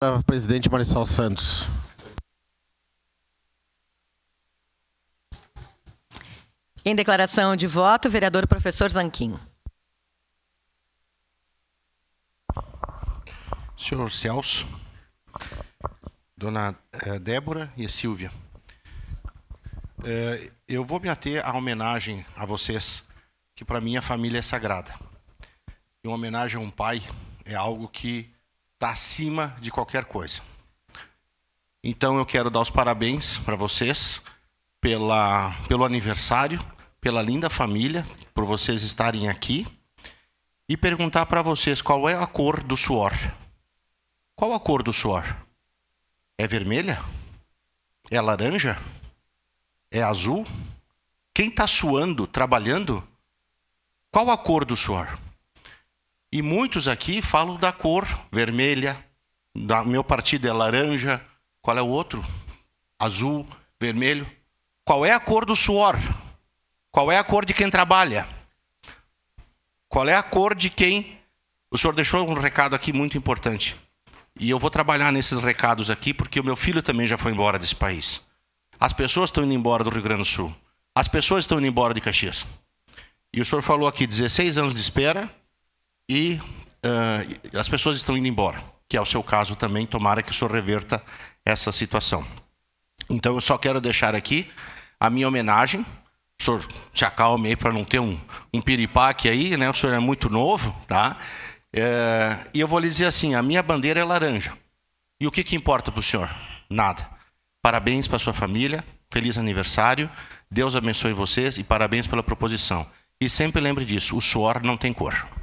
Para presidente Marisol Santos. Em declaração de voto, vereador professor Zanquim. Senhor Celso, dona eh, Débora e Silvia, eh, eu vou me ater à homenagem a vocês, que para mim a família é sagrada. E uma homenagem a um pai é algo que está acima de qualquer coisa. Então eu quero dar os parabéns para vocês pela, pelo aniversário, pela linda família, por vocês estarem aqui e perguntar para vocês qual é a cor do suor. Qual a cor do suor? É vermelha? É laranja? É azul? Quem está suando, trabalhando? Qual a cor do suor? E muitos aqui falam da cor vermelha, da, meu partido é laranja, qual é o outro? Azul, vermelho. Qual é a cor do suor? Qual é a cor de quem trabalha? Qual é a cor de quem. O senhor deixou um recado aqui muito importante. E eu vou trabalhar nesses recados aqui, porque o meu filho também já foi embora desse país. As pessoas estão indo embora do Rio Grande do Sul. As pessoas estão indo embora de Caxias. E o senhor falou aqui 16 anos de espera, e uh, as pessoas estão indo embora, que é o seu caso também, tomara que o senhor reverta essa situação. Então eu só quero deixar aqui a minha homenagem. O senhor se acalme aí para não ter um, um piripaque aí, né? O senhor é muito novo, tá? É, e eu vou lhe dizer assim: a minha bandeira é laranja. E o que, que importa para o senhor? Nada. Parabéns para sua família, feliz aniversário, Deus abençoe vocês e parabéns pela proposição. E sempre lembre disso: o suor não tem cor.